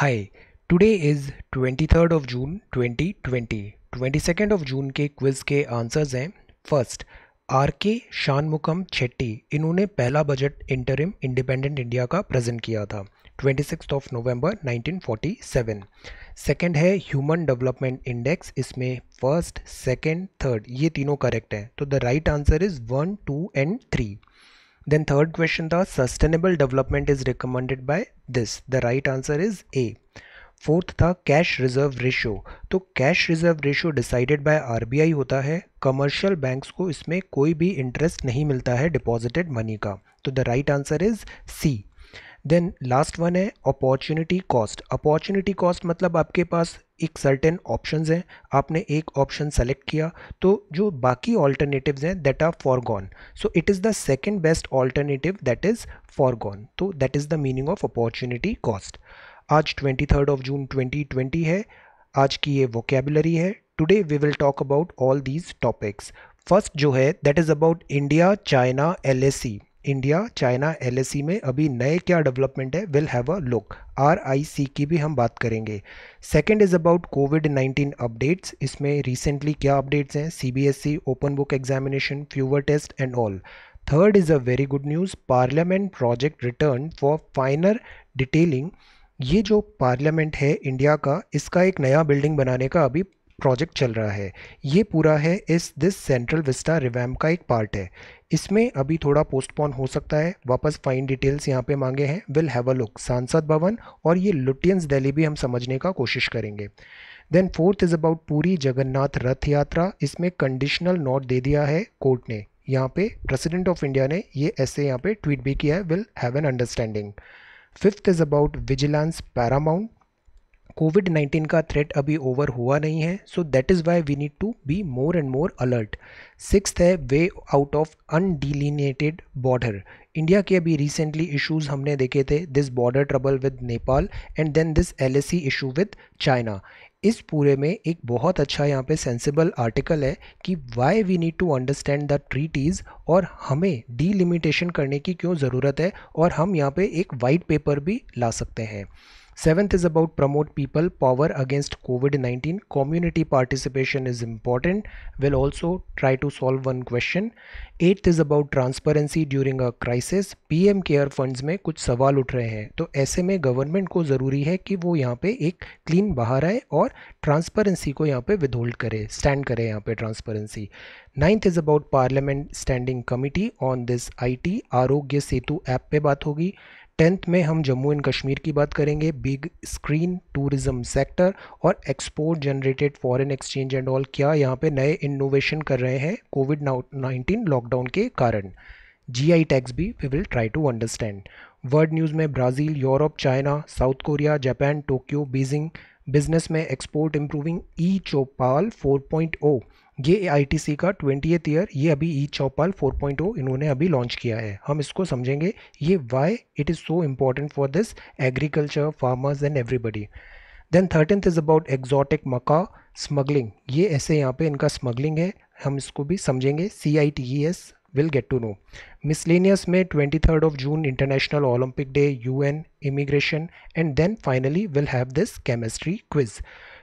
Hi today is 23rd of June 2020 22nd of June के quiz के answers हैं first are के शानमुखम छेट्टी इन्होंने पहला बजट इंटरिम इंडिपेंडेंट इंडिया का प्रेजेंट किया था 26th ऑफ नवंबर 1947 सेकंड है ह्यूमन डेवलपमेंट इंडेक्स इसमें फर्स्ट सेकंड थर्ड ये तीनों करेक्ट हैं तो the right answer is one two and three Then third question the sustainable development is recommended by this. The right answer is A. Fourth था cash reserve ratio तो cash reserve ratio decided by RBI होता है commercial banks को इसमें कोई भी interest नहीं मिलता है डिपॉजिटेड मनी का तो the right answer is C then last one है अपॉर्चुनिटी कॉस्ट अपॉर्चुनिटी कॉस्ट मतलब आपके पास एक सर्टेन ऑप्शंस हैं आपने एक ऑप्शन सेलेक्ट किया तो जो बाकी ऑल्टरनेटिव्स हैं that are forgone so it is the second best alternative that is forgone तो that is the meaning of opportunity cost आज twenty third of June twenty twenty है आज की ये वोकेबलरी है today we will talk about all these topics first जो है that is about India China L S C India China L में अभी नए क्या डेवलपमेंट है विल हैव अ लुक आर की भी हम बात करेंगे second is about covid 19 updates इसमें रिसेंटली क्या अपडेट्स हैं C B S E open book examination fewer test and all third is a very good news parliament project return for finer detailing ये जो पार्लियामेंट है India का इसका एक नया बिल्डिंग बनाने का अभी प्रोजेक्ट चल रहा है ये पूरा है इस दिस सेंट्रल विस्टा रिवैम का एक पार्ट है इसमें अभी थोड़ा पोस्टपोन हो सकता है वापस फाइन डिटेल्स यहाँ पे मांगे हैं विल हैव अ लुक सांसद भवन और ये लुटियंस दिल्ली भी हम समझने का कोशिश करेंगे then fourth is about Puri Jagannath रथ यात्रा इसमें कंडीशनल नोट दे दिया है कोर्ट ने यहाँ पे प्रेसिडेंट ऑफ इंडिया ने ये ऐसे यहाँ पे ट्वीट भी किया है will have an understanding fifth is about vigilance paramount covid 19 का थ्रेट अभी ओवर हुआ नहीं है so that is why we need to be more and more alert six है way out of undelineated border India के अभी recently issues हमने देखे थे this border trouble with Nepal and then this L issue with China इस पूरे में एक बहुत अच्छा यहाँ पे सेंसिबल आर्टिकल है कि why we need to understand the treaties और हमें डीलिमिटेशन करने की क्यों ज़रूरत है और हम यहाँ पे एक वाइट पेपर भी ला सकते हैं Seventh is about promote people power against COVID-19. Community participation is important. We'll also try to solve one question. Eighth is about transparency during a crisis. PM care funds में कुछ सवाल उठ रहे हैं तो ऐसे में गवर्नमेंट को ज़रूरी है कि वो यहाँ पे एक क्लीन बाहर आए और ट्रांसपेरेंसी को यहाँ पे विदहोल्ड करे स्टैंड करे यहाँ पे transparency ninth is about parliament standing committee on this IT Aarogya Setu app पे बात होगी टेंथ में हम जम्मू एंड कश्मीर की बात करेंगे बिग स्क्रीन टूरिज्म सेक्टर और export generated foreign exchange and all क्या यहाँ पे नए इनोवेशन कर रहे हैं कोविड नाइन्टीन लॉकडाउन के कारण जी आई टैक्स भी we will try to understand world news में Brazil Europe China South Korea Japan Tokyo Beijing business में export improving e Choupal four ये आई का ट्वेंटी ईयर ये अभी ई चौपाल 4.0 इन्होंने अभी लॉन्च किया है हम इसको समझेंगे ये why it is so important for this agriculture farmers and everybody then thirteenth is about exotic macaw smuggling ये ऐसे यहाँ पे इनका स्मगलिंग है हम इसको भी समझेंगे C I T E S will get to know miscellaneous में twenty third of June international Olympic day U N immigration and then finally will have this chemistry quiz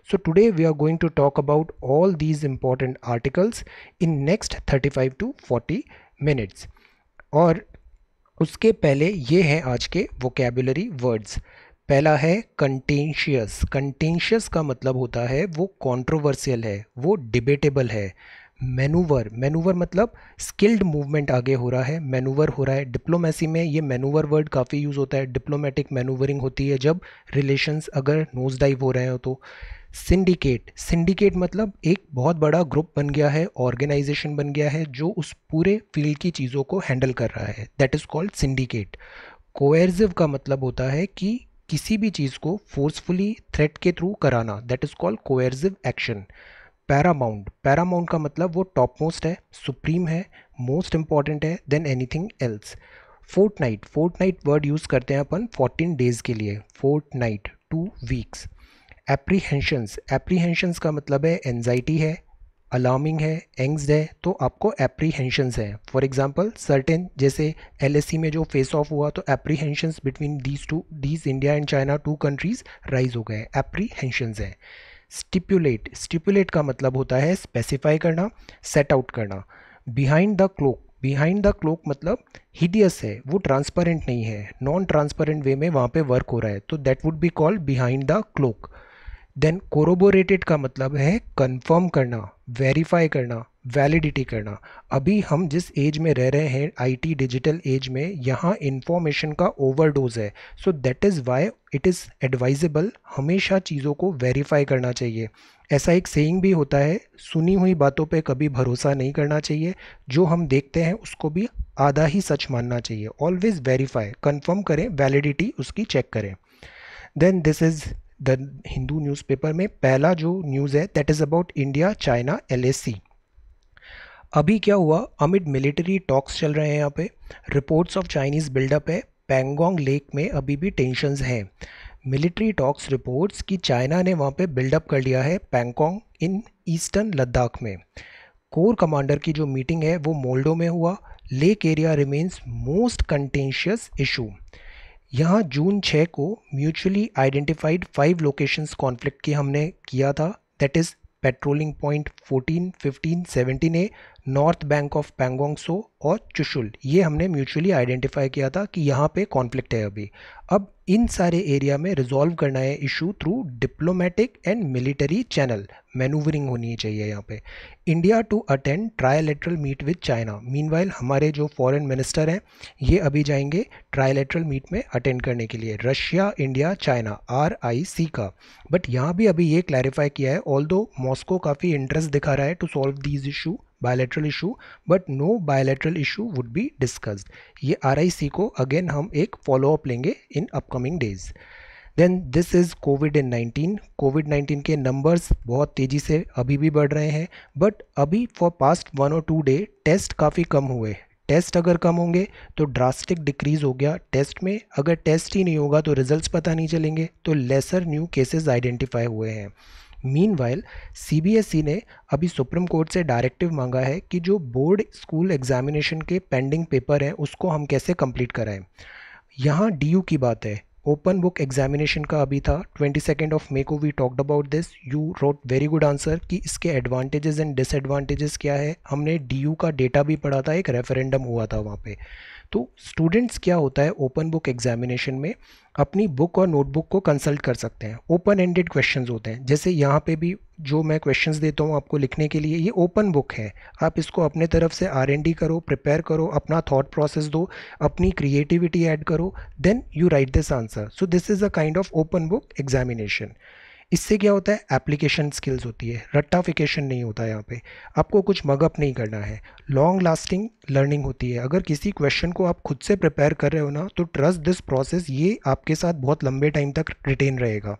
So today we are going to talk about all these important articles in next 35 to 40 minutes. और उसके पहले ये हैं आज के vocabulary words पहला है contentious contentious का मतलब होता है वो कंट्रोवर्शियल है वो डिबेटेबल है मैनूवर मैनूवर मतलब स्किल्ड मूवमेंट आगे हो रहा है मैनूवर हो रहा है डिप्लोमेसी में ये मैनूवर वर्ड काफ़ी यूज़ होता है डिप्लोमेटिक मैनूवरिंग होती है जब रिलेशंस अगर नोज डाइव हो रहे हो तो सिंडिकेट सिंडिकेट मतलब एक बहुत बड़ा ग्रुप बन गया है ऑर्गेनाइजेशन बन गया है जो उस पूरे फील्ड की चीज़ों को हैंडल कर रहा है that is called syndicate coercive का मतलब होता है कि किसी भी चीज़ को फोर्सफुली थ्रेट के थ्रू कराना that is called coercive action paramount paramount का मतलब वो टॉप मोस्ट है सुप्रीम है मोस्ट इम्पॉर्टेंट है then anything else fortnight fortnight word use करते हैं अपन फोर्टीन डेज़ के लिए fortnight two weeks apprehensions apprehensions का मतलब है एनजाइटी है अलार्मिंग है एंग्स्ड है तो आपको एप्रीहेंशंस है फॉर एग्जांपल सर्टेन जैसे एलएससी e में जो फेस ऑफ हुआ तो apprehensions between these two these India and China two countries rise हो गए एप्रीहेंशंस है स्टिपुलेट स्टिपुलेट का मतलब होता है स्पेसिफाई करना सेट आउट करना behind the cloak behind the cloak मतलब हिडियस है वो ट्रांसपेरेंट नहीं है नॉन ट्रांसपेरेंट वे में वहाँ पे वर्क हो रहा है तो that would be called behind the cloak then corroborated का मतलब है कंफर्म करना वेरीफाई करना वैलिडिटी करना अभी हम जिस एज में रह रहे हैं आईटी डिजिटल एज में यहाँ इन्फॉर्मेशन का ओवरडोज है so that is why it is advisable हमेशा चीज़ों को वेरीफाई करना चाहिए ऐसा एक सेइंग भी होता है सुनी हुई बातों पे कभी भरोसा नहीं करना चाहिए जो हम देखते हैं उसको भी आधा ही सच मानना चाहिए ऑलवेज़ वेरीफाई कन्फर्म करें वैलिडिटी उसकी चेक करें then this is the Hindu newspaper में पहला जो न्यूज़ है that is about India China L अभी क्या हुआ अमिड मिलिट्री टॉक्स चल रहे हैं यहाँ पे रिपोर्ट्स ऑफ चाइनीज़ बिल्डअप है पेंगोंग लेक में अभी भी टेंशनस हैं मिलिट्री टॉक्स रिपोर्ट्स कि चाइना ने वहाँ पे बिल्डअप कर लिया है पेंगोंग इन ईस्टर्न लद्दाख में कोर कमांडर की जो मीटिंग है वो मोल्डो में हुआ lake area remains most contentious issue यहाँ जून छः को mutually identified five locations conflict की हमने किया था that is patrolling point 14, 15, 17 A north bank of Pangong Tso और चुशुल ये हमने म्यूचुअली आइडेंटिफाई किया था कि यहाँ पे कॉन्फ्लिक्ट है अभी अब इन सारे एरिया में रिजॉल्व करना है issue through diplomatic and military channel manoeuvring होनी चाहिए यहाँ पे India to attend trilateral meet with China meanwhile हमारे जो फॉरेन मिनिस्टर हैं ये अभी जाएंगे ट्रायलेटरल मीट में अटेंड करने के लिए Russia India China R I C का बट यहाँ भी अभी ये क्लैरिफाई किया है ऑल मॉस्को काफ़ी इंटरेस्ट दिखा रहा है to solve these issue bilateral issue but no bilateral issue would be discussed ये सी को अगेन हम एक फॉलोअप लेंगे in upcoming days then this is covid in nineteen covid nineteen के नंबर्स बहुत तेज़ी से अभी भी बढ़ रहे हैं बट अभी फॉर पास्ट वन और टू डे टेस्ट काफ़ी कम हुए टेस्ट अगर कम होंगे तो ड्रास्टिक डिक्रीज़ हो गया टेस्ट में अगर टेस्ट ही नहीं होगा तो रिजल्ट्स पता नहीं चलेंगे तो लेसर न्यू केसेस आइडेंटिफाई हुए हैं मीनवाइल सीबीएसई e ने अभी सुप्रीम कोर्ट से डायरेक्टिव मांगा है कि जो बोर्ड स्कूल एग्जामिनेशन के पेंडिंग पेपर हैं उसको हम कैसे कंप्लीट कराएं यहाँ डीयू की बात है ओपन बुक एग्जामिनेशन का अभी था ट्वेंटी सेकेंड ऑफ मे को we talked about this you wrote very good answer कि इसके एडवांटेजेस एंड डिसएडवांटेजेस क्या है हमने डीयू का डेटा भी पढ़ा था एक रेफरेंडम हुआ था वहाँ पे तो स्टूडेंट्स क्या होता है ओपन बुक एग्जामिनेशन में अपनी बुक और नोटबुक को कंसल्ट कर सकते हैं ओपन एंडेड क्वेश्चंस होते हैं जैसे यहाँ पे भी जो मैं क्वेश्चंस देता हूँ आपको लिखने के लिए ये ओपन बुक है आप इसको अपने तरफ से आर करो प्रिपेयर करो अपना थॉट प्रोसेस दो अपनी क्रिएटिविटी ऐड करो then you write this answer so this is a kind of open book examination इससे क्या होता है एप्लीकेशन स्किल्स होती है रट्टाफिकेशन नहीं होता यहाँ पे आपको कुछ मगअप नहीं करना है लॉन्ग लास्टिंग लर्निंग होती है अगर किसी क्वेश्चन को आप खुद से प्रिपेयर कर रहे हो ना तो ट्रस्ट दिस प्रोसेस ये आपके साथ बहुत लंबे टाइम तक रिटेन रहेगा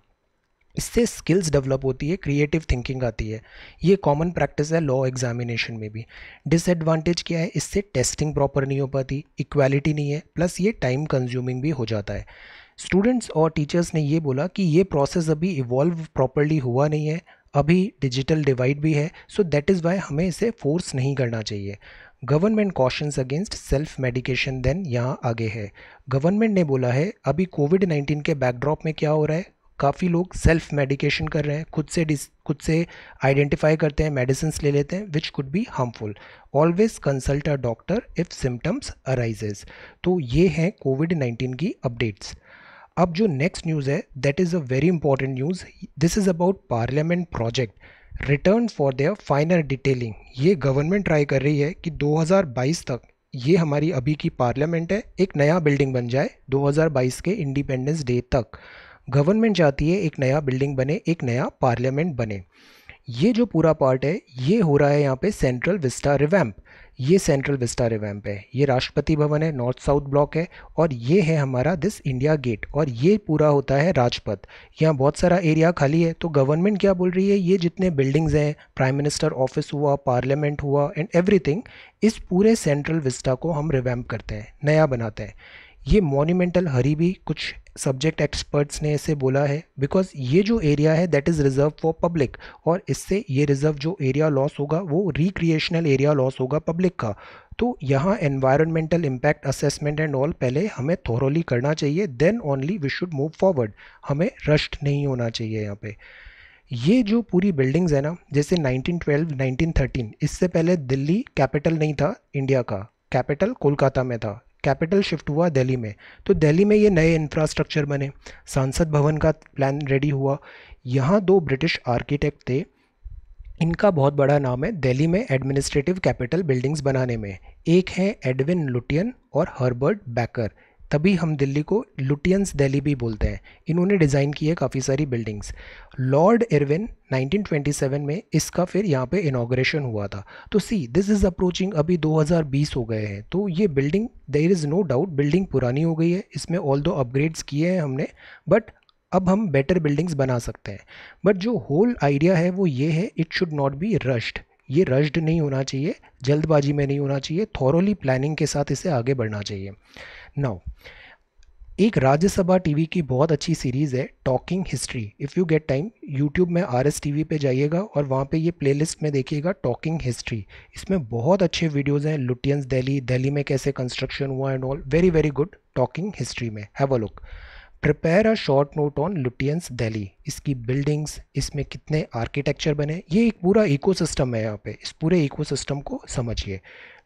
इससे स्किल्स डेवलप होती है क्रिएटिव थिंकिंग आती है ये कॉमन प्रैक्टिस है लॉ एग्जामिनेशन में भी डिसएडवांटेज क्या है इससे टेस्टिंग प्रॉपर नहीं हो पाती इक्वालिटी नहीं है प्लस ये टाइम कंज्यूमिंग भी हो जाता है स्टूडेंट्स और टीचर्स ने ये बोला कि ये प्रोसेस अभी इवॉल्व प्रॉपरली हुआ नहीं है अभी डिजिटल डिवाइड भी है सो दैट इज़ वाई हमें इसे फोर्स नहीं करना चाहिए government cautions against self medication then यहाँ आगे है गवर्नमेंट ने बोला है अभी कोविड नाइन्टीन के बैकड्रॉप में क्या हो रहा है काफ़ी लोग सेल्फ मेडिकेशन कर रहे हैं खुद से डिस खुद से आइडेंटिफाई करते हैं मेडिसिन ले लेते हैं which could be harmful always consult a doctor if symptoms arises तो ये हैं कोविड नाइन्टीन की अपडेट्स अब जो नेक्स्ट न्यूज़ है that is a very important news this is about parliament project return for their final detailing ये government try कर रही है कि 2022 तक ये हमारी अभी की पार्लियामेंट है एक नया बिल्डिंग बन जाए 2022 के इंडिपेंडेंस डे तक गवर्नमेंट चाहती है एक नया बिल्डिंग बने एक नया पार्लियामेंट बने ये जो पूरा पार्ट है ये हो रहा है यहाँ पे सेंट्रल विस्टा रिवैम्प ये सेंट्रल विस्टा रिवैम्प है ये राष्ट्रपति भवन है नॉर्थ साउथ ब्लॉक है और ये है हमारा दिस इंडिया गेट और ये पूरा होता है राजपथ यहाँ बहुत सारा एरिया खाली है तो गवर्नमेंट क्या बोल रही है ये जितने बिल्डिंग्स हैं प्राइम मिनिस्टर ऑफिस हुआ पार्लियामेंट हुआ एंड एवरी इस पूरे सेंट्रल विस्टा को हम रिवैम्प करते हैं नया बनाते हैं ये मोन्यूमेंटल हरी भी कुछ सब्जेक्ट एक्सपर्ट्स ने इसे बोला है बिकॉज ये जो एरिया है that is reserve for public और इससे ये रिजर्व जो एरिया लॉस होगा वो रिक्रिएशनल एरिया लॉस होगा पब्लिक का तो यहाँ environmental impact assessment and all पहले हमें थोरोली करना चाहिए then only we should move forward हमें रश्ड नहीं होना चाहिए यहाँ पे ये जो पूरी बिल्डिंग्स है ना जैसे 1912, 1913 इससे पहले दिल्ली कैपिटल नहीं था इंडिया का कैपिटल कोलकाता में था कैपिटल शिफ्ट हुआ दिल्ली में तो दिल्ली में ये नए इंफ्रास्ट्रक्चर बने सांसद भवन का प्लान रेडी हुआ यहाँ दो ब्रिटिश आर्किटेक्ट थे इनका बहुत बड़ा नाम है दिल्ली में एडमिनिस्ट्रेटिव कैपिटल बिल्डिंग्स बनाने में एक हैं एडविन लुटियन और हर्बर्ट बैकर तभी हम दिल्ली को लुटियंस दिल्ली भी बोलते हैं इन्होंने डिज़ाइन की है काफ़ी सारी बिल्डिंग्स लॉर्ड इरविन 1927 में इसका फिर यहाँ पे इनाग्रेशन हुआ था तो सी दिस इज़ अप्रोचिंग अभी 2020 हो गए हैं तो ये building there is no doubt building पुरानी हो गई है इसमें ऑल दो अपग्रेड्स किए हैं हमने बट अब हम बेटर बिल्डिंग्स बना सकते हैं बट जो होल आइडिया है वो ये है it should not be rushed ये रश्ड नहीं होना चाहिए जल्दबाजी में नहीं होना चाहिए थॉरली प्लानिंग के साथ इसे आगे बढ़ना चाहिए नाउ एक राज्यसभा टीवी की बहुत अच्छी सीरीज़ है talking history if you get time YouTube में आर एस टी पर जाइएगा और वहाँ पे ये प्लेलिस्ट में देखिएगा टॉकिंग हिस्ट्री इसमें बहुत अच्छे वीडियोज़ हैं लुटियंस दिल्ली दिल्ली में कैसे कंस्ट्रक्शन हुआ and all very very good talking history में have a look prepare a short note on Lutyens Delhi इसकी बिल्डिंग्स इसमें कितने आर्किटेक्चर बने ये एक पूरा इकोसिस्टम है यहाँ पे इस पूरे इकोसिस्टम को समझिए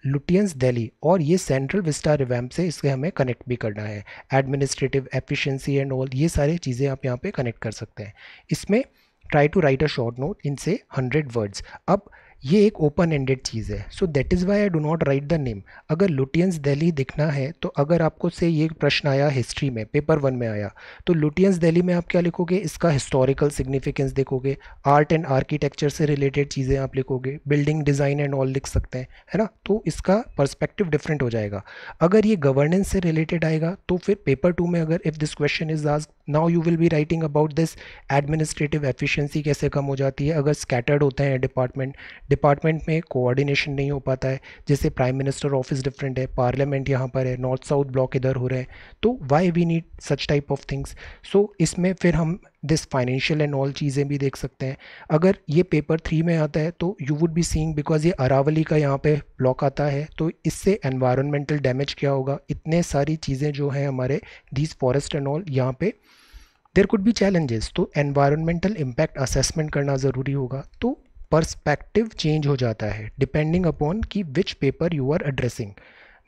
लुटियंस दिल्ली और ये सेंट्रल विस्टा रिवैम्प से इसके हमें कनेक्ट भी करना है एडमिनिस्ट्रेटिव एफिशिएंसी एंड ऑल ये सारी चीज़ें आप यहाँ पे कनेक्ट कर सकते हैं इसमें try to write a short note in से हंड्रेड वर्ड्स अब ये एक ओपन एंडेड चीज़ है so that is why I do not write the name अगर लुटियंस दिल्ली दिखना है तो अगर आपको से ये प्रश्न आया हिस्ट्री में पेपर वन में आया तो लुटियंस दिल्ली में आप क्या लिखोगे इसका हिस्टोरिकल सिग्निफिकेंस देखोगे आर्ट एंड आर्किटेक्चर से रिलेटेड चीज़ें आप लिखोगे बिल्डिंग डिज़ाइन एंड ऑल लिख सकते हैं है ना तो इसका परस्पेक्टिव डिफरेंट हो जाएगा अगर ये गवर्नेंस से रिलेटेड आएगा तो फिर पेपर टू में अगर इफ़ दिस क्वेश्चन इज आज now you will be writing about this administrative efficiency कैसे कम हो जाती है अगर स्कैटर्ड होते हैं डिपार्टमेंट डिपार्टमेंट में कोऑर्डिनेशन नहीं हो पाता है जैसे प्राइम मिनिस्टर ऑफिस डिफरेंट है पार्लियामेंट यहाँ पर है नॉर्थ साउथ ब्लॉक इधर हो रहे हैं तो why we need such type of things so इसमें फिर हम दिस फाइनेंशियल एंड ऑल चीज़ें भी देख सकते हैं अगर ये पेपर थ्री में आता है तो you would be seeing because ये अरावली का यहाँ पे ब्लॉक आता है तो इससे एनवायरमेंटल डैमेज क्या होगा इतने सारी चीज़ें जो हैं हमारे दिस फॉरेस्ट एंड ऑल यहाँ पे देर कुड भी चैलेंजेस तो एनवायरमेंटल इम्पैक्ट असेसमेंट करना ज़रूरी होगा तो परस्पेक्टिव चेंज हो जाता है डिपेंडिंग अपॉन कि which paper you are addressing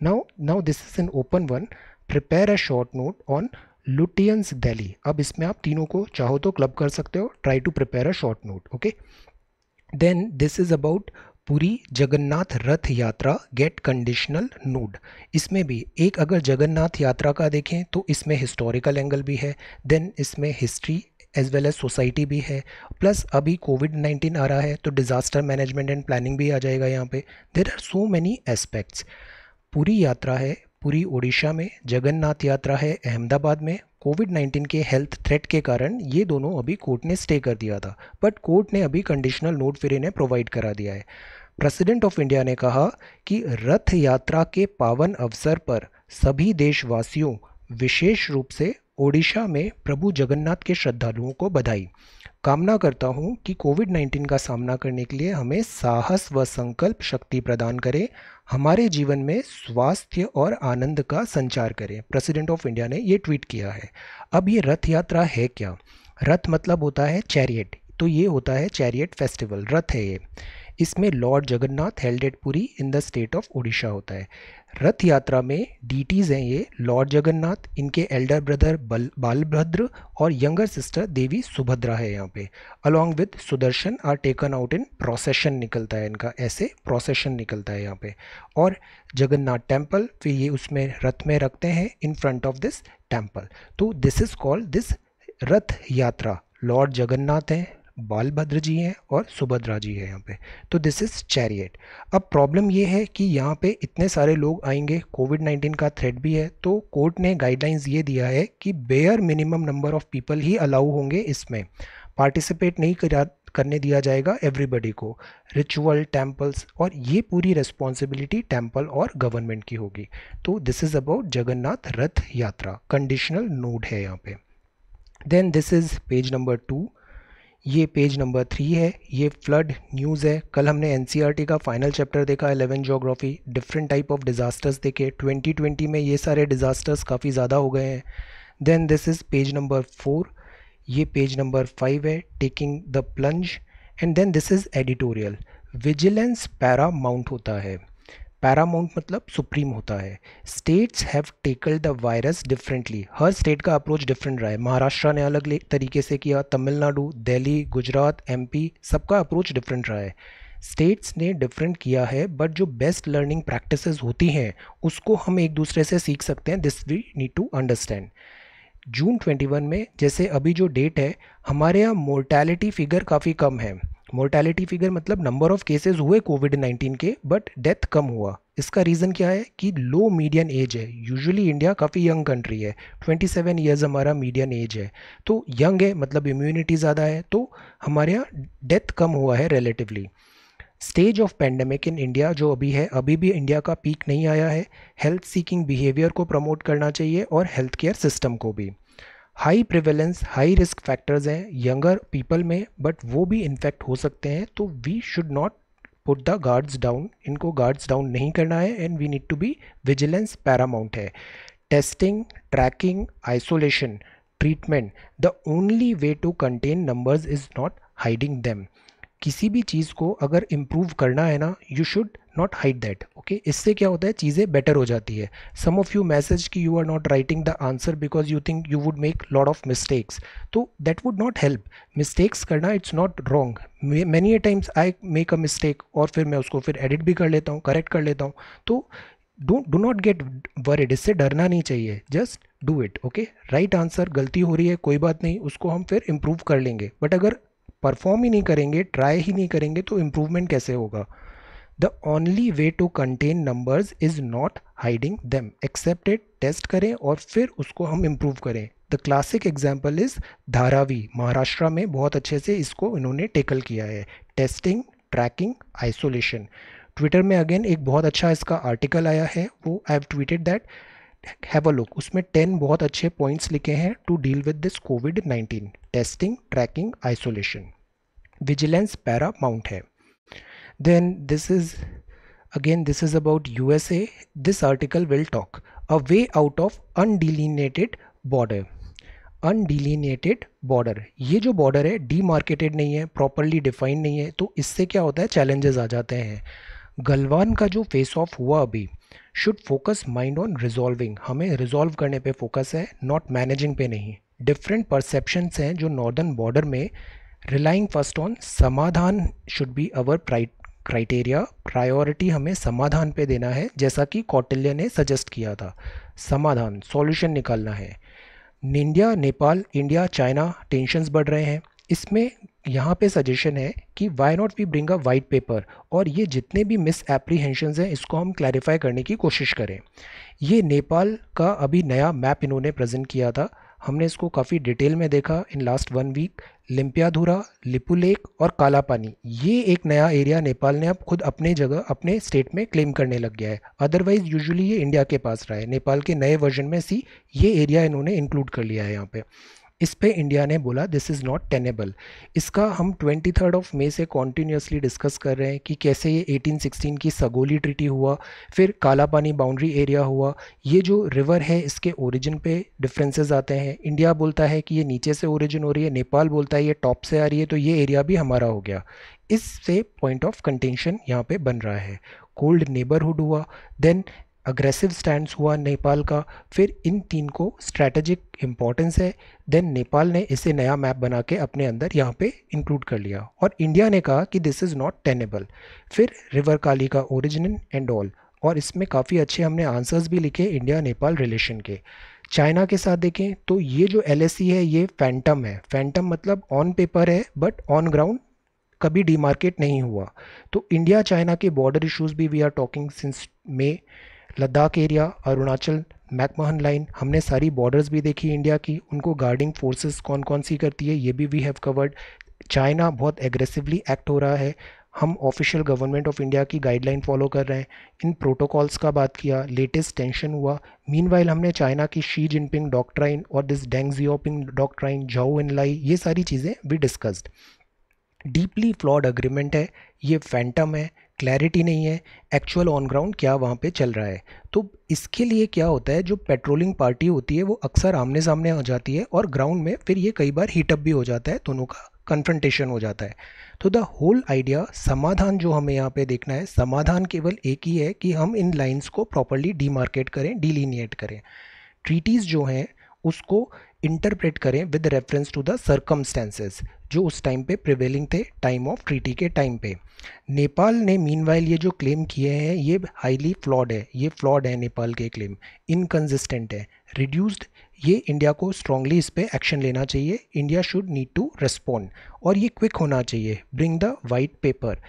now now this is an open one prepare a short note on Lutyens Delhi अब इसमें आप तीनों को चाहो तो क्लब कर सकते हो try to prepare a short note okay then this is about Puri Jagannath रथ यात्रा गेट कंडीशनल नोड इसमें भी एक अगर जगन्नाथ यात्रा का देखें तो इसमें हिस्टोरिकल एंगल भी है देन इसमें history as well as society भी है प्लस अभी कोविड नाइन्टीन आ रहा है तो डिज़ास्टर मैनेजमेंट एंड प्लानिंग भी आ जाएगा यहाँ पे there are so many aspects पूरी यात्रा है पूरी ओडिशा में जगन्नाथ यात्रा है अहमदाबाद में कोविड 19 के हेल्थ थ्रेट के कारण ये दोनों अभी कोर्ट ने स्टे कर दिया था बट कोर्ट ने अभी कंडीशनल नोट फिर इन्हें प्रोवाइड करा दिया है प्रेसिडेंट ऑफ इंडिया ने कहा कि रथ यात्रा के पावन अवसर पर सभी देशवासियों विशेष रूप से ओडिशा में प्रभु जगन्नाथ के श्रद्धालुओं को बधाई कामना करता हूँ कि कोविड 19 का सामना करने के लिए हमें साहस व संकल्प शक्ति प्रदान करें हमारे जीवन में स्वास्थ्य और आनंद का संचार करें प्रेसिडेंट ऑफ इंडिया ने ये ट्वीट किया है अब ये रथ यात्रा है क्या रथ मतलब होता है चैरियट तो ये होता है चैरियट फेस्टिवल रथ है ये इसमें lord Jagannath headed Puri in the state of Odisha होता है रथ यात्रा में डीटीज हैं ये लॉर्ड जगन्नाथ इनके एल्डर ब्रदर बल बालभद्र और यंगर सिस्टर देवी सुभद्रा है यहाँ पे along with Sudarshan are taken out in procession निकलता है इनका ऐसे प्रोसेशन निकलता है यहाँ पे और जगन्नाथ टेम्पल फिर ये उसमें रथ में रखते हैं in front of this temple तो this is called this Rath Yatra Lord Jagannath हैं बालभद्र जी हैं और सुभद्रा जी हैं यहाँ पे तो दिस इज़ चैरियट अब प्रॉब्लम ये है कि यहाँ पे इतने सारे लोग आएंगे कोविड 19 का थ्रेड भी है तो कोर्ट ने गाइडलाइंस ये दिया है कि bare minimum number of people ही अलाउ होंगे इसमें पार्टिसिपेट नहीं करा करने दिया जाएगा एवरीबडी को रिचुअल टेम्पल्स और ये पूरी रिस्पॉन्सिबिलिटी टेम्पल और गवर्नमेंट की होगी तो दिस इज़ अबाउट जगन्नाथ रथ यात्रा कंडीशनल नोड है यहाँ पे then this is page number two ये पेज नंबर थ्री है ये फ्लड न्यूज़ है कल हमने एन e का फाइनल चैप्टर देखा eleven geography different type of disasters देखे 2020 में ये सारे डिज़ास्टर्स काफ़ी ज़्यादा हो गए हैं then this is page number four ये पेज नंबर फाइव है taking the plunge and then this is editorial vigilance paramount होता है पैरामाउंट मतलब सुप्रीम होता है states have tackle the virus differently हर स्टेट का अप्रोच डिफरेंट रहा है महाराष्ट्र ने अलग तरीके से किया तमिलनाडु दिल्ली गुजरात एमपी सबका अप्रोच डिफरेंट रहा है स्टेट्स ने डिफरेंट किया है बट जो बेस्ट लर्निंग प्रैक्टिसेस होती हैं उसको हम एक दूसरे से सीख सकते हैं this we need to understand June 21 में जैसे अभी जो डेट है हमारे यहाँ मोर्टैलिटी फिगर काफ़ी कम है मोर्टैलिटी फिगर मतलब नंबर ऑफ केसेस हुए कोविड 19 के बट डेथ कम हुआ इसका रीज़न क्या है कि लो मीडियन एज है यूजुअली इंडिया काफ़ी यंग कंट्री है 27 सेवन ईयर्स हमारा मीडियन एज है तो यंग है मतलब इम्यूनिटी ज़्यादा है तो हमारे यहाँ डेथ कम हुआ है relatively stage of pandemic in India जो अभी है अभी भी इंडिया का पीक नहीं आया है हेल्थ सीकिंग बिहेवियर को प्रमोट करना चाहिए और हेल्थ केयर सिस्टम को भी high prevalence high risk factors हैं यंगर पीपल में बट वो भी इन्फेक्ट हो सकते हैं तो we should not put the guards down इनको गार्ड्स डाउन नहीं करना है and we need to be vigilance paramount है testing tracking isolation treatment the only way to contain numbers is not hiding them किसी भी चीज़ को अगर इम्प्रूव करना है ना you should not hide that okay इससे क्या होता है चीज़ें बेटर हो जाती है सम ऑफ यू मैसेज कि you are not writing the answer because you think you would make lot of mistakes तो that would not help mistakes करना it's not wrong many a times I make a mistake और फिर मैं उसको फिर edit भी कर लेता हूँ करेक्ट कर लेता हूँ तो don't do not get worried इससे डरना नहीं चाहिए just do it okay right answer गलती हो रही है कोई बात नहीं उसको हम फिर इम्प्रूव कर लेंगे बट अगर परफॉर्म ही नहीं करेंगे ट्राई ही नहीं करेंगे तो इम्प्रूवमेंट कैसे होगा the only way to contain numbers is not hiding them accepted test करें और फिर उसको हम इम्प्रूव करें the classic example is Dharavi Maharashtra में बहुत अच्छे से इसको इन्होंने टेकल किया है टेस्टिंग ट्रैकिंग आइसोलेशन ट्विटर में अगेन एक बहुत अच्छा इसका आर्टिकल आया है वो I have tweeted that have a look उसमें टेन बहुत अच्छे पॉइंट्स लिखे हैं to deal with this Covid nineteen testing tracking isolation vigilance paramount है then this is again this is about U S A this article will talk a way out of undelineated border undelineated border ये जो border है D marketed नहीं है properly defined नहीं है तो इससे क्या होता है चैलेंजेस आ जाते हैं गलवान का जो फेस ऑफ हुआ अभी should focus mind on resolving हमें रिजॉल्व करने पे फोकस है नॉट मैनेजिंग पे नहीं डिफरेंट परसेप्शंस हैं जो नॉर्दर्न बॉर्डर में रिलाइंग फर्स्ट ऑन समाधान should be our criteria priority हमें समाधान पे देना है जैसा कि कौटिल्य ने सजेस्ट किया था समाधान सॉल्यूशन निकालना है India Nepal India China tensions बढ़ रहे हैं इसमें यहाँ पे सजेशन है कि why not we bring a white paper और ये जितने भी मिस एप्रीहेंशन हैं इसको हम क्लैरिफाई करने की कोशिश करें ये नेपाल का अभी नया मैप इन्होंने प्रेजेंट किया था हमने इसको काफ़ी डिटेल में देखा in last one week Limpiyadhura Lipu Lekh और कालापानी ये एक नया एरिया नेपाल ने अब खुद अपने जगह अपने स्टेट में क्लेम करने लग गया है अदरवाइज यूजुअली ये इंडिया के पास रहा है नेपाल के नए वर्जन में सी ये एरिया इन्होंने इंक्लूड कर लिया है यहाँ पर इस पे इंडिया ने बोला दिस इज़ नॉट टेनेबल इसका हम ट्वेंटी थर्ड ऑफ मे से कॉन्टीन्यूसली डिस्कस कर रहे हैं कि कैसे ये 1816 की सगोली ट्रिटी हुआ फिर काला पानी बाउंड्री एरिया हुआ ये जो रिवर है इसके ओरिजिन पे डिफरेंसेस आते हैं इंडिया बोलता है कि ये नीचे से ओरिजिन हो रही है नेपाल बोलता है ये टॉप से आ रही है तो ये एरिया भी हमारा हो गया इससे पॉइंट ऑफ कंटेंशन यहाँ पे बन रहा है कोल्ड नेबरहुड हुआ देन अग्रेसिव स्टैंड्स हुआ नेपाल का फिर इन तीन को स्ट्रैटेजिक इम्पॉर्टेंस है देन नेपाल ने इसे नया मैप बना के अपने अंदर यहाँ पे इंक्लूड कर लिया और इंडिया ने कहा कि दिस इज़ नॉट टेनेबल फिर रिवर काली का ओरिजिन एंड ऑल और इसमें काफ़ी अच्छे हमने आंसर्स भी लिखे इंडिया नेपाल रिलेशन के चाइना के साथ देखें तो ये जो एल e है ये फैंटम है फैंटम मतलब ऑन पेपर है बट ऑन ग्राउंड कभी डीमार्केट नहीं हुआ तो इंडिया चाइना के बॉर्डर इश्यूज भी we are talking since May Ladakh area Arunachal McMahon line हमने सारी बॉर्डर्स भी देखी इंडिया की उनको गार्डिंग फोर्सेस कौन कौन सी करती है ये भी वी हैव कवर्ड चाइना बहुत एग्रेसिवली एक्ट हो रहा है हम ऑफिशियल गवर्नमेंट ऑफ इंडिया की गाइडलाइन फॉलो कर रहे हैं इन प्रोटोकॉल्स का बात किया लेटेस्ट टेंशन हुआ मीनवाइल हमने चाइना की शी जिनपिंग डॉक्ट्राइन और दिस डेंग जियोपिंग डॉक्ट्राइन जाओ लाई ये सारी चीज़ें we discussed deeply flawed agreement है ये फैंटम है क्लैरिटी नहीं है एक्चुअल ऑन ग्राउंड क्या वहाँ पे चल रहा है तो इसके लिए क्या होता है जो पेट्रोलिंग पार्टी होती है वो अक्सर आमने सामने आ जाती है और ग्राउंड में फिर ये कई बार हीटअप भी हो जाता है दोनों का कन्फ्रंटेशन हो जाता है तो द होल आइडिया समाधान जो हमें यहाँ पे देखना है समाधान केवल एक ही है कि हम इन लाइन्स को प्रॉपरली डीमार्केट करें डीलिनिएट करें ट्रीटीज़ जो हैं उसको इंटरप्रेट करें with reference to the circumstances जो उस टाइम पे प्रिवेलिंग थे टाइम ऑफ ट्रीटी के टाइम पे नेपाल ने मीनवाइल ये जो क्लेम किए हैं ये हाईली फ्लॉड है ये फ्लॉड है नेपाल के क्लेम इनकन्सिस्टेंट है रिड्यूस्ड ये इंडिया को स्ट्रांगली इस पर एक्शन लेना चाहिए India should need to respond और ये क्विक होना चाहिए bring the white paper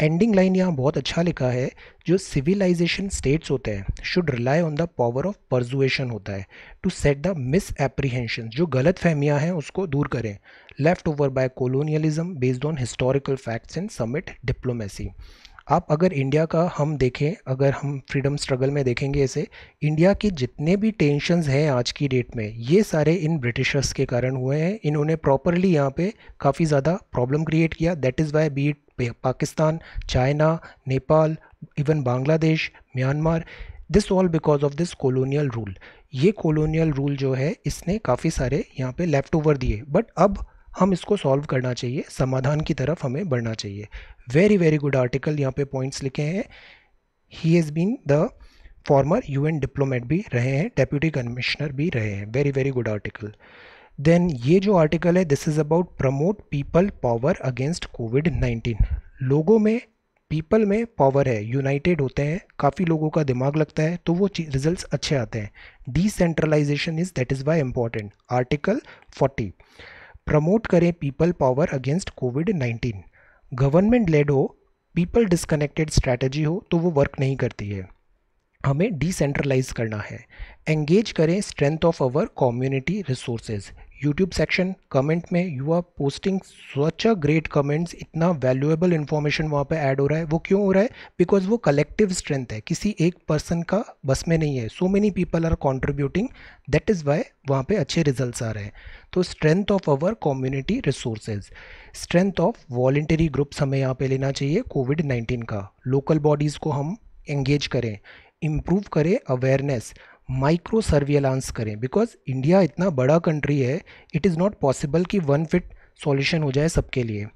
ending line यहाँ बहुत अच्छा लिखा है जो सिविलाइजेशन स्टेट्स होते हैं should rely on the power of persuasion होता है to set the misapprehension जो गलत फहमियाँ हैं उसको दूर करें left over by colonialism based on historical facts and summit diplomacy आप अगर इंडिया का हम देखें अगर हम फ्रीडम स्ट्रगल में देखेंगे इसे इंडिया की जितने भी टेंशनस हैं आज की डेट में ये सारे इन ब्रिटिशर्स के कारण हुए हैं इन्होंने प्रॉपरली यहाँ पे काफ़ी ज़्यादा प्रॉब्लम क्रिएट किया that is why beat Pakistan China Nepal even Bangladesh Myanmar this all because of this colonial rule ये कॉलोनियल रूल जो है इसने काफ़ी सारे यहाँ पे लेफ्ट ओवर दिए बट अब हम इसको सॉल्व करना चाहिए समाधान की तरफ हमें बढ़ना चाहिए वेरी वेरी गुड आर्टिकल यहाँ पे पॉइंट्स लिखे हैं he has been the former UN diplomat भी रहे हैं डेप्यूटी कमिश्नर भी रहे हैं very very good article then ये जो आर्टिकल है this is about promote people power against Covid nineteen लोगों में पीपल में पावर है यूनाइटेड होते हैं काफ़ी लोगों का दिमाग लगता है तो वो रिजल्ट्स अच्छे आते हैं decentralisation is that is why important article forty promote करें people power against Covid nineteen government led हो पीपल डिसकनेक्टेड स्ट्रैटेजी हो तो वो वर्क नहीं करती है हमें डिसेंट्रलाइज करना है एंगेज करें strength of our community resources YouTube section comment में you are posting such a great comments इतना वैल्यूएबल इन्फॉर्मेशन वहाँ पे ऐड हो रहा है वो क्यों हो रहा है बिकॉज वो कलेक्टिव स्ट्रेंथ है किसी एक पर्सन का बस में नहीं है so many people are contributing that is why वहाँ पे अच्छे रिजल्ट आ रहे हैं तो strength of our community resources strength of voluntary groups हमें यहाँ पे लेना चाहिए कोविड नाइन्टीन का लोकल बॉडीज़ को हम एंगेज करें इम्प्रूव करें अवेयरनेस माइक्रो सर्वियलांस करें बिकॉज इंडिया इतना बड़ा कंट्री है इट इज़ नॉट पॉसिबल कि वन फिट सॉल्यूशन हो जाए सबके लिए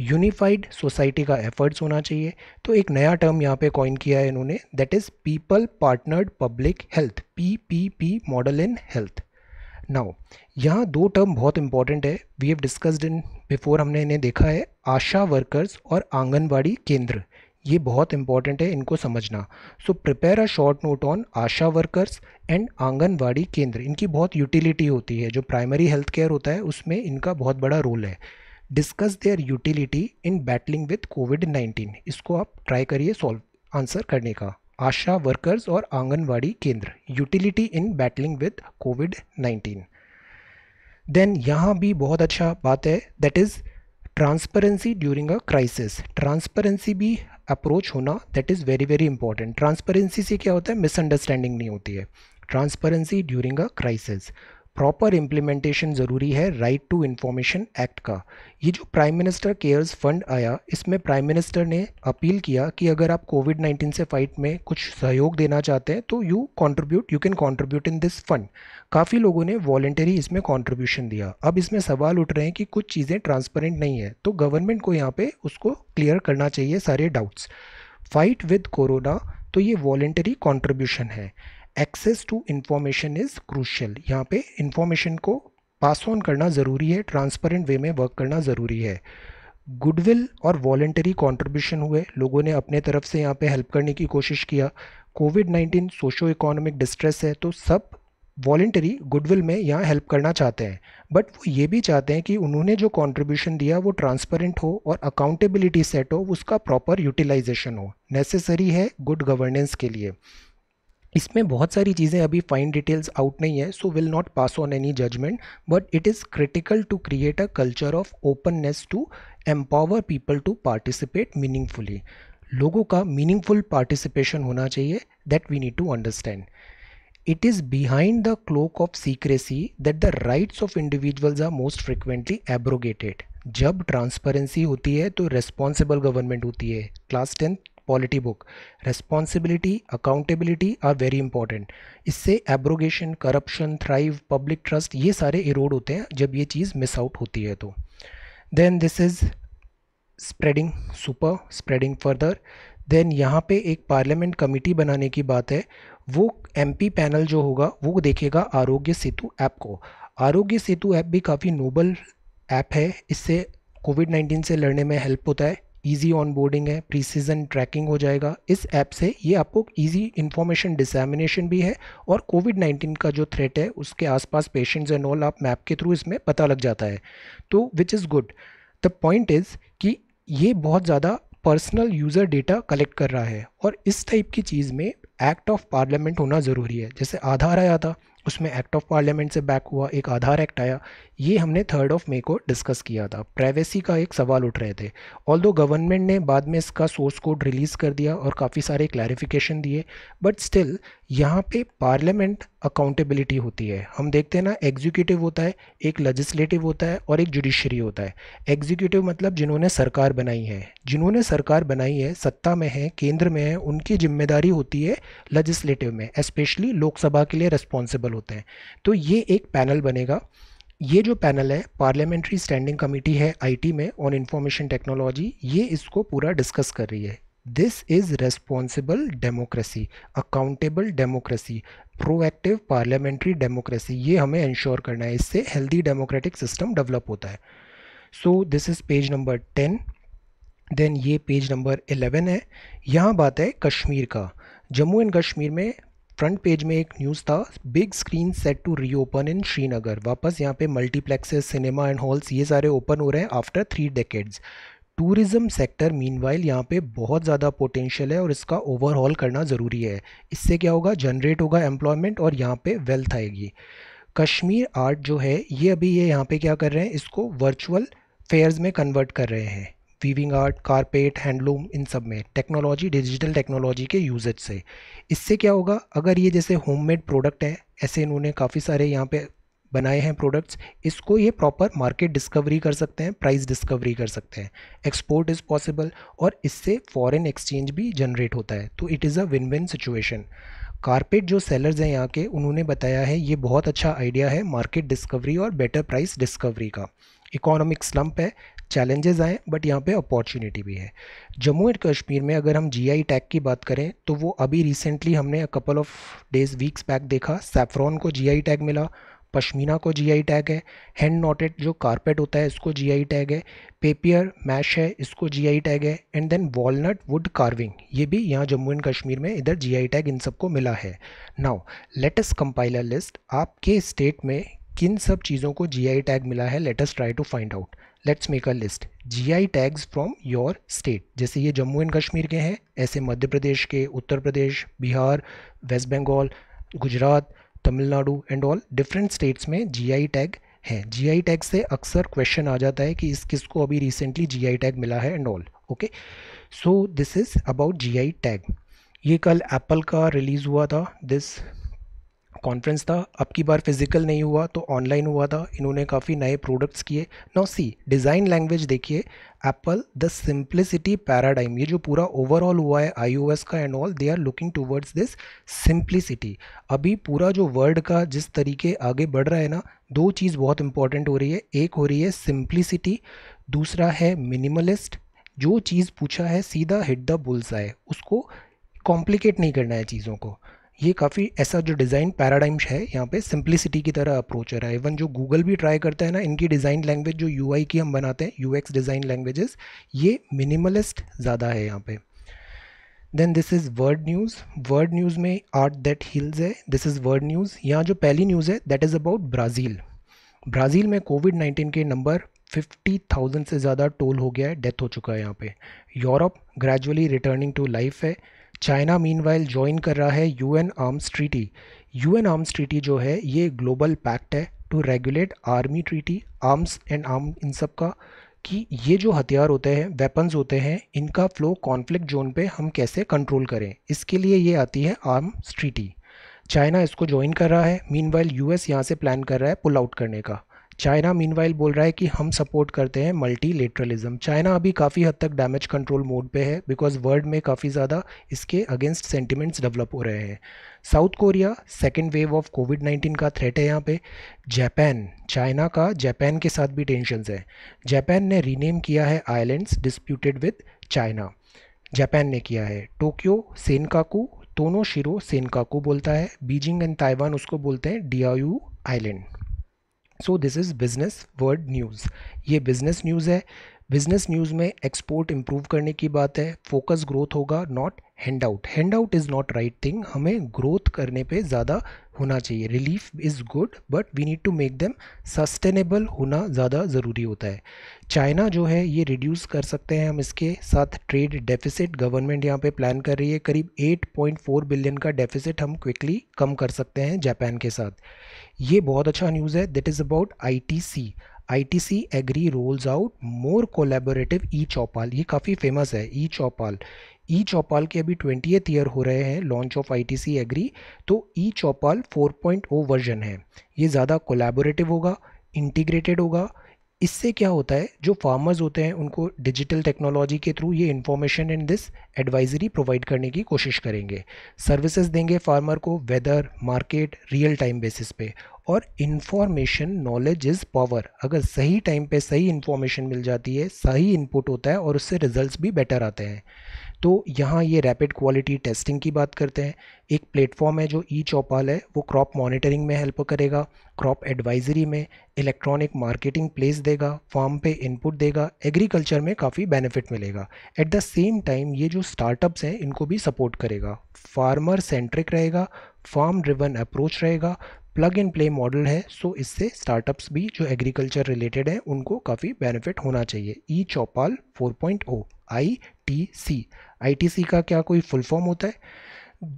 यूनिफाइड सोसाइटी का एफर्ट्स होना चाहिए तो एक नया टर्म यहाँ पे कॉइन किया है इन्होंने that is people partnered public health P P P model in health now यहाँ दो टर्म बहुत इंपॉर्टेंट है we have discussed in before हमने इन्हें देखा है आशा वर्कर्स और आंगनबाड़ी केंद्र ये बहुत इंपॉर्टेंट है इनको समझना so prepare a short note on ASHA workers and anganwadi केंद्र इनकी बहुत यूटिलिटी होती है जो प्राइमरी हेल्थ केयर होता है उसमें इनका बहुत बड़ा रोल है discuss their utility in battling with covid nineteen इसको आप ट्राई करिए सॉल्व आंसर करने का आशा वर्कर्स और आंगनवाड़ी केंद्र utility in battling with covid nineteen then यहाँ भी बहुत अच्छा बात है that is transparency during a crisis transparency भी अप्रोच होना that is very very important transparency से क्या होता है मिसअंडरस्टैंडिंग नहीं होती है transparency during a crisis proper implementation ज़रूरी है राइट टू इन्फॉर्मेशन एक्ट का ये जो प्राइम मिनिस्टर केयर्स फंड आया इसमें प्राइम मिनिस्टर ने अपील किया कि अगर आप कोविड 19 से फाइट में कुछ सहयोग देना चाहते हैं तो you contribute you can contribute in this fund काफ़ी लोगों ने वॉलेंटरी इसमें कॉन्ट्रीब्यूशन दिया अब इसमें सवाल उठ रहे हैं कि कुछ चीज़ें ट्रांसपेरेंट नहीं है तो गवर्नमेंट को यहाँ पर उसको क्लियर करना चाहिए सारे डाउट्स फाइट विद कोरोना तो ये वॉलेंटरी कॉन्ट्रीब्यूशन है access to information is crucial यहाँ पे इंफॉर्मेशन को पास ऑन करना ज़रूरी है ट्रांसपेरेंट वे में वर्क करना ज़रूरी है गुडविल और वॉलेंटरी कॉन्ट्रीब्यूशन हुए लोगों ने अपने तरफ से यहाँ पे हेल्प करने की कोशिश किया covid nineteen socio economic distress है तो सब वॉलेंटरी गुडविल में यहाँ हेल्प करना चाहते हैं बट वो ये भी चाहते हैं कि उन्होंने जो कॉन्ट्रीब्यूशन दिया वो ट्रांसपेरेंट हो और अकाउंटेबिलिटी सेट हो उसका प्रॉपर यूटिलाइजेशन हो नेसेसरी है गुड गवर्नेंस के लिए इसमें बहुत सारी चीज़ें अभी फाइन डिटेल्स आउट नहीं है so will not pass on any judgement but it is critical to create a culture of openness to empower people to participate meaningfully लोगों का मीनिंगफुल पार्टिसिपेशन होना चाहिए that we need to understand it is behind the cloak of secrecy that the rights of individuals are most frequently abrogated जब transparency होती है तो responsible government होती है class tenth polity book responsibility accountability are very important इससे abrogation corruption thrive public trust ये सारे इरोड होते हैं जब ये चीज़ मिस आउट होती है तो then this is spreading super spreading further then यहाँ पे एक पार्लियामेंट कमेटी बनाने की बात है वो एमपी पैनल जो होगा वो देखेगा आरोग्य सेतु ऐप को आरोग्य सेतु ऐप भी काफ़ी नोबल ऐप है इससे कोविड नाइन्टीन से लड़ने में हेल्प होता है ईजी ऑनबोर्डिंग है प्रीसीजन ट्रैकिंग हो जाएगा इस ऐप से ये आपको ईजी इन्फॉर्मेशन डिसमिनेशन भी है और कोविड नाइन्टीन का जो थ्रेट है उसके आसपास पेशेंट्स एंड ऑल आप मैप के थ्रू इसमें पता लग जाता है तो which is good the point is कि ये बहुत ज़्यादा पर्सनल यूज़र डेटा कलेक्ट कर रहा है और इस टाइप की चीज़ में एक्ट ऑफ पार्लियामेंट होना ज़रूरी है जैसे आधार आया था उसमें एक्ट ऑफ पार्लियामेंट से बैक हुआ एक आधार एक्ट आया ये हमने थर्ड ऑफ मे को डिस्कस किया था प्राइवेसी का एक सवाल उठ रहे थे ऑल दो गवर्नमेंट ने बाद में इसका सोर्स कोड रिलीज़ कर दिया और काफ़ी सारे क्लैरिफिकेशन दिए बट स्टिल यहाँ पे पार्लियामेंट अकाउंटेबिलिटी होती है हम देखते हैं ना एग्जीक्यूटिव होता है एक लजिस्लेटिव होता है और एक जुडिशरी होता है एग्जीक्यूटिव मतलब जिन्होंने सरकार बनाई है जिन्होंने सरकार बनाई है सत्ता में है केंद्र में है उनकी जिम्मेदारी होती है लजिस्लेटिव में स्पेशली लोकसभा के लिए रिस्पॉन्सिबल पॉसिबल होते हैं तो ये एक पैनल बनेगा ये जो पैनल है पार्लियामेंट्री स्टैंडिंग कमेटी है आईटी में ऑन इंफॉर्मेशन टेक्नोलॉजी ये इसको पूरा डिस्कस कर रही है this is responsible democracy accountable democracy proactive parliamentary democracy ये हमें इंश्योर करना है इससे हेल्दी डेमोक्रेटिक सिस्टम डेवलप होता है so this is page number ten then ये पेज नंबर एलेवन है यहाँ बात है कश्मीर का जम्मू एंड कश्मीर में फ्रंट पेज में एक न्यूज़ था big screen set to reopen in Srinagar वापस यहाँ पे मल्टीप्लेक्सेस सिनेमा एंड हॉल्स ये सारे ओपन हो रहे हैं after three decades tourism sector meanwhile यहाँ पे बहुत ज़्यादा पोटेंशियल है और इसका ओवरहॉल करना ज़रूरी है इससे क्या होगा जनरेट होगा एम्प्लॉयमेंट और यहाँ पे वेल्थ आएगी कश्मीर आर्ट जो है ये अभी ये यहाँ पे क्या कर रहे हैं इसको वर्चुअल फेयर्स में कन्वर्ट कर रहे हैं वीविंग आर्ट कारपेट हैंडलूम इन सब में टेक्नोलॉजी डिजिटल टेक्नोलॉजी के यूजेज से इससे क्या होगा अगर ये जैसे होममेड प्रोडक्ट है ऐसे इन्होंने काफ़ी सारे यहाँ पे बनाए हैं प्रोडक्ट्स इसको ये प्रॉपर मार्केट डिस्कवरी कर सकते हैं प्राइस डिस्कवरी कर सकते हैं एक्सपोर्ट इज़ पॉसिबल और इससे फॉरेन एक्सचेंज भी जनरेट होता है तो it is a win win situation carpet जो सेलर्स हैं यहाँ के उन्होंने बताया है ये बहुत अच्छा आइडिया है मार्केट डिस्कवरी और बेटर प्राइस डिस्कवरी का इकोनॉमिक स्लम्प है चैलेंजेस आए बट यहाँ पे अपॉर्चुनिटी भी है जम्मू एंड कश्मीर में अगर हम जीआई टैग की बात करें तो वो अभी रिसेंटली हमने couple of days weeks back देखा सेफ्रॉन को जीआई टैग मिला पश्मीना को जीआई टैग है हैंड नॉटेड जो कारपेट होता है इसको जीआई टैग है पेपियर मैश है इसको जीआई टैग है and then walnut wood carving ये भी यहाँ जम्मू एंड कश्मीर में इधर जीआई टैग इन सबको मिला है नाउ लेटेस्ट कंपाइलर लिस्ट आपके स्टेट में किन सब चीज़ों को जीआई टैग मिला है latest try to find out let's make a list GI tags from your state जैसे ये जम्मू एंड कश्मीर के हैं ऐसे मध्य प्रदेश के Uttar Pradesh Bihar West Bengal Gujarat Tamil Nadu and all different states में जीआई टैग है जीआई टैग से अक्सर क्वेश्चन आ जाता है कि इस किस को अभी रिसेंटली जीआई टैग मिला है and all okay so this is about GI tag ये कल एप्पल का रिलीज़ हुआ था दिस कॉन्फ्रेंस था अब की बार फिजिकल नहीं हुआ तो ऑनलाइन हुआ था इन्होंने काफ़ी नए प्रोडक्ट्स किए नाउ सी डिज़ाइन लैंग्वेज देखिए एप्पल द सिंप्लिसिटी पैराडाइम ये जो पूरा ओवरऑल हुआ है आईओएस का and all they are looking towards this simplicity अभी पूरा जो वर्ल्ड का जिस तरीके आगे बढ़ रहा है ना दो चीज़ बहुत इंपॉर्टेंट हो रही है एक हो रही है सिंप्लिसिटी दूसरा है मिनिमलिस्ट जो चीज़ पूछा है सीधा हिट द बुल्स आए उसको कॉम्प्लिकेट नहीं करना है चीज़ों को ये काफ़ी ऐसा जो डिज़ाइन पैराडाइम्स है यहाँ पे सिंप्लिसिटी की तरह अप्रोच रहा है इवन जो गूगल भी ट्राई करता है ना इनकी डिज़ाइन लैंग्वेज जो यू की हम बनाते हैं यू डिज़ाइन लैंग्वेजेस ये मिनिमलिस्ट ज़्यादा है यहाँ पे then this is world news world news में आर्ट दैट हिल्स है दिस इज़ वर्ड न्यूज़ यहाँ जो पहली न्यूज़ है that is about Brazil Brazil में कोविड नाइन्टीन के नंबर फिफ्टी थाउजेंड से ज़्यादा टोल हो गया है डेथ हो चुका है यहाँ पे Europe gradually returning to life है चाइना मीन वाइल ज्वाइन कर रहा है U N arms treaty N arms treaty जो है ये ग्लोबल पैक्ट है to regulate army treaty arms and arm इन सब का कि ये जो हथियार होते हैं वेपन्स होते हैं इनका फ्लो कॉन्फ्लिक्ट जोन पे हम कैसे कंट्रोल करें इसके लिए ये आती है आर्म स्ट्रीटी चाइना इसको ज्वाइन कर रहा है मीन वाइल एस यहाँ से प्लान कर रहा है पुल आउट करने का चाइना मीनवाइल बोल रहा है कि हम सपोर्ट करते हैं मल्टीलेटरलिज्म चाइना अभी काफ़ी हद तक डैमेज कंट्रोल मोड पे है बिकॉज वर्ल्ड में काफ़ी ज़्यादा इसके अगेंस्ट सेंटिमेंट्स डेवलप हो रहे हैं South Korea second wave of Covid nineteen का थ्रेट है यहाँ पे जापान चाइना का जापान के साथ भी टेंशनस है जापान ने रीनेम किया है islands disputed with China Japan ने किया है टोक्यो सेनकाकू तोनो शिरो सेनकाकू बोलता है बीजिंग एंड ताइवान उसको बोलते हैं the island so this is business world news ये बिज़नेस न्यूज़ है बिज़नेस न्यूज़ में एक्सपोर्ट इम्प्रूव करने की बात है फोकस ग्रोथ होगा not hand out hand out is not right thing हमें ग्रोथ करने पे ज़्यादा होना चाहिए relief is good but we need to make them sustainable होना ज़्यादा ज़रूरी होता है चाइना जो है ये रिड्यूस कर सकते हैं हम इसके साथ ट्रेड डेफिसिट गवर्नमेंट यहाँ पे प्लान कर रही है करीब 8.4 बिलियन का डेफिसिट हम क्विकली कम कर सकते हैं जापान के साथ ये बहुत अच्छा न्यूज़ है that is about ITC ITC agri rolls out more collaborative e Choupal ये काफ़ी फेमस है ई चौपाल ई चौपाल के अभी ट्वेंटी ईयर हो रहे हैं लॉन्च ऑफ आईटीसी एग्री तो ई चौपाल 4.0 वर्जन है ये ज़्यादा कोलेबोरेटिव होगा इंटीग्रेटेड होगा इससे क्या होता है जो फार्मर्स होते हैं उनको डिजिटल टेक्नोलॉजी के थ्रू ये information in this advisory provide करने की कोशिश करेंगे सर्विसेज देंगे फार्मर को weather market real time basis पे और इन्फॉर्मेशन नॉलेज इज़ पावर अगर सही टाइम पे सही इन्फॉर्मेशन मिल जाती है सही इनपुट होता है और उससे रिजल्ट्स भी बेटर आते हैं तो यहाँ ये रैपिड क्वालिटी टेस्टिंग की बात करते हैं एक प्लेटफॉर्म है जो ई चौपाल है वो क्रॉप मॉनिटरिंग में हेल्प करेगा क्रॉप एडवाइजरी में इलेक्ट्रॉनिक मार्केटिंग प्लेस देगा फार्म पे इनपुट देगा एग्रीकल्चर में काफ़ी बेनिफिट मिलेगा एट द सेम टाइम ये जो स्टार्टअप्स हैं इनको भी सपोर्ट करेगा फार्मर सेंट्रिक रहेगा फार्म ड्रिवन अप्रोच रहेगा प्लग एंड प्ले मॉडल है सो इससे स्टार्टअप्स भी जो एग्रीकल्चर रिलेटेड है उनको काफ़ी बेनिफिट होना चाहिए ई चौपाल 4.0 I T C I T C का क्या कोई फुल फॉर्म होता है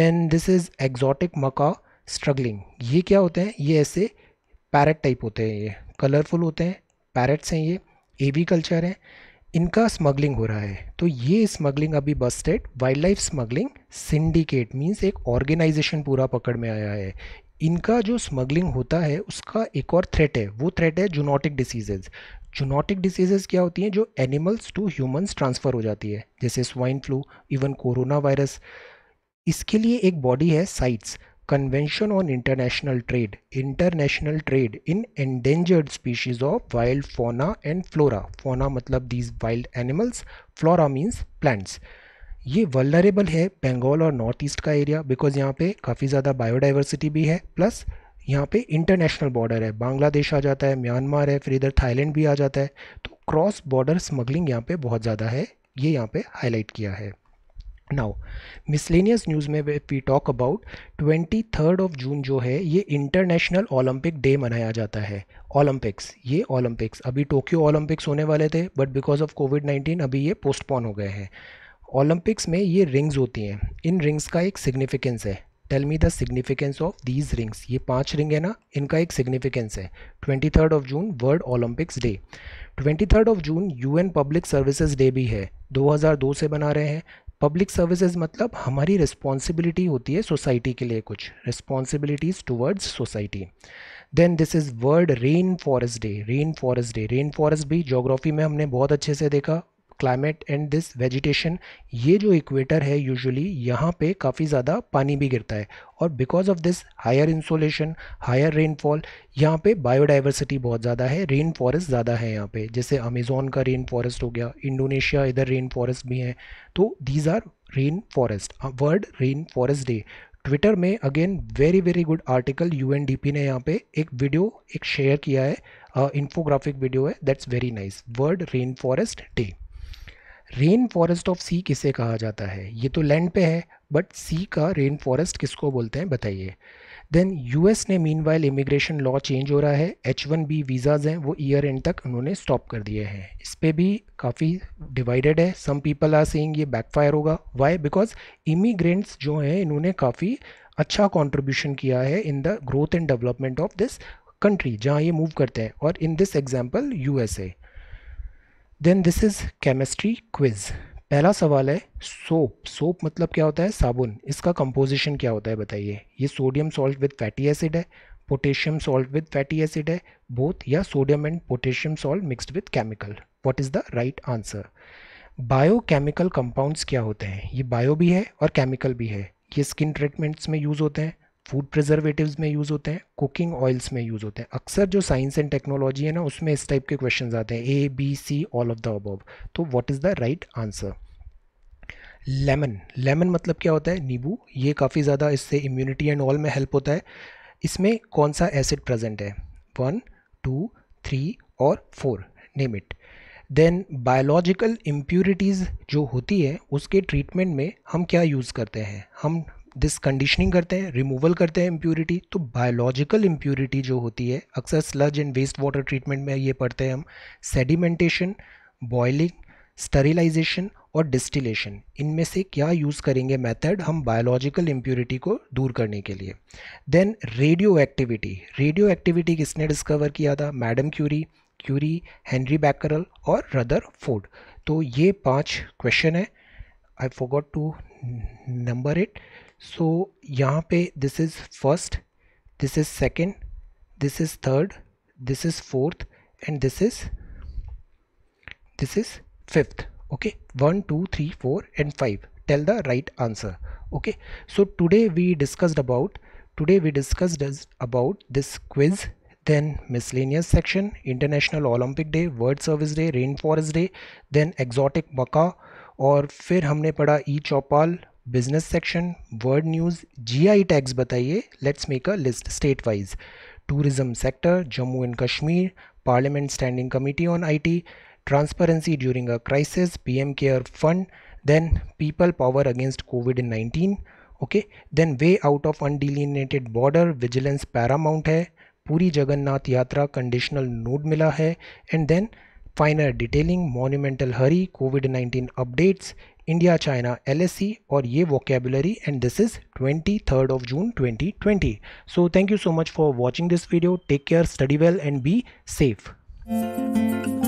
then this is exotic macaw struggling ये क्या होते हैं ये ऐसे पैरट टाइप होते हैं ये कलरफुल होते हैं पैरट्स हैं ये एवी कल्चर हैं इनका स्मगलिंग हो रहा है तो ये स्मगलिंग अभी busted wildlife smuggling syndicate means एक ऑर्गेनाइजेशन पूरा पकड़ में आया है इनका जो स्मगलिंग होता है उसका एक और थ्रेट है वो थ्रेट है जूनोटिक डिसीजेज जूनोटिक डिसीजेज क्या होती हैं जो एनिमल्स टू ह्यूमंस ट्रांसफ़र हो जाती है जैसे swine flu even corona virus इसके लिए एक बॉडी है CITES convention on international trade international trade in endangered species of wild fauna and flora fauna मतलब these wild animals flora means plants ये वलरेबल है बंगाल और नॉर्थ ईस्ट का area because यहाँ पे काफ़ी ज़्यादा बायोडाइवर्सिटी भी है प्लस यहाँ पे इंटरनेशनल बॉर्डर है बांग्लादेश आ जाता है म्यांमार है फिर इधर थाईलैंड भी आ जाता है तो क्रॉस बॉर्डर स्मगलिंग यहाँ पे बहुत ज़्यादा है ये यहाँ पे हाईलाइट किया है नाउ मिसलेनियस न्यूज़ में we talk about twenty third of June जो है ये इंटरनेशनल ओलंपिक डे मनाया जाता है ओलंपिक्स ये ओलंपिक्स अभी टोक्यो ओलंपिक्स होने वाले थे but because of Covid nineteen अभी ये पोस्टपोन हो गए हैं ओलंपिक्स में ये रिंग्स होती हैं इन रिंग्स का एक सिग्निफिकेंस है tell me the significance of these rings ये पांच रिंग है ना इनका एक सिग्निफिकेंस है twenty third of June world Olympics day twenty third of June UN public services day भी है 2002 से बना रहे हैं पब्लिक सर्विसेज मतलब हमारी रिस्पॉन्सिबिलिटी होती है सोसाइटी के लिए कुछ responsibilities towards society then this is world rain forest day rain forest day rain forest भी जोग्राफी में हमने बहुत अच्छे से देखा क्लाइमेट एंड दिस वेजिटेशन ये जो इक्वेटर है यूजुअली यहाँ पे काफ़ी ज़्यादा पानी भी गिरता है और because of this higher insolation higher rainfall यहाँ पे बायोडाइवर्सिटी बहुत ज़्यादा है रेन फॉरेस्ट ज़्यादा है यहाँ पे जैसे अमेजोन का रेन फॉरेस्ट हो गया इंडोनेशिया इधर रेन फॉरेस्ट भी हैं तो these are rain forest world rain forest day Twitter में again very very good article you ने यहाँ पे एक वीडियो एक शेयर किया है इन्फोग्राफिक वीडियो है that's very nice world rain forest day rain forest of sea किसे कहा जाता है ये तो लैंड पे है बट सी का रेन फॉरेस्ट किसको बोलते हैं बताइए देन यूएस ने meanwhile immigration law change हो रहा है एच वन बी वीज़ाज़ हैं वो ईयर एंड तक उन्होंने स्टॉप कर दिए हैं इस पर भी काफ़ी डिवाइडेड है सम पीपल आर सेइंग ये बैकफायर होगा वाई बिकॉज इमिग्रेंट्स जो हैं इन्होंने काफ़ी अच्छा कॉन्ट्रीब्यूशन किया है in the growth and development of this country जहाँ ये मूव करते हैं और in this example U S A then this is chemistry quiz पहला सवाल है सोप सोप मतलब क्या होता है साबुन इसका कंपोजिशन क्या होता है बताइए ये sodium salt with fatty acid है potassium salt with fatty acid है बोथ या sodium and potassium salt mixed with chemical what is the right answer biochemical compounds क्या होते हैं ये बायो भी है और केमिकल भी है ये स्किन ट्रीटमेंट्स में यूज़ होते हैं फूड प्रिजर्वेटिव में यूज़ होते हैं कुकिंग ऑयल्स में यूज़ होते हैं अक्सर जो साइंस एंड टेक्नोलॉजी है ना उसमें इस टाइप के क्वेश्चन आते हैं A B C all of the above तो what is the right answer lemon lemon मतलब क्या होता है नींबू ये काफ़ी ज़्यादा इससे इम्यूनिटी एंड ऑल में हेल्प होता है इसमें कौन सा एसिड प्रेजेंट है वन टू थ्री और four name it then biological impurities जो होती है उसके ट्रीटमेंट में हम क्या यूज़ करते हैं हम दिस कंडीशनिंग करते हैं रिमूवल करते हैं इम्प्योरिटी तो बायोलॉजिकल इम्प्योरिटी जो होती है अक्सर sludge and waste water treatment में ये पढ़ते हैं हम सेडिमेंटेशन बॉयलिंग स्टरिलाइजेशन और डिस्टिलेशन इनमें से क्या यूज़ करेंगे मेथड हम बायोलॉजिकल इम्प्योरिटी को दूर करने के लिए then radioactivity radioactivity किसने डिस्कवर किया था madam Curie Curie Henri Becquerel और रदर फोर्ड तो ये पांच क्वेश्चन है I forgot to number it so यहाँ पे this is first this is second this is third this is fourth and this is this is fifth okay 1 2 3 4 and 5 tell the right answer okay so today we discussed about today we discussed about this quiz then miscellaneous section international olympic day world service day rainforest day then exotic maca और फिर हमने पढ़ा e Chaupal business section world news G I tags बताइए let's make a list state wise tourism sector Jammu and Kashmir parliament standing committee on I T transparency during a crisis P M care fund then people power against Covid nineteen okay then way out of undelineated border vigilance paramount है Puri Jagannath Yatra conditional note मिला है and then final detailing monumental हरी COVID nineteen updates India China LSC or ye vocabulary and this is 23rd of June 2020. So thank you so much for watching this video. Take care, study well and be safe.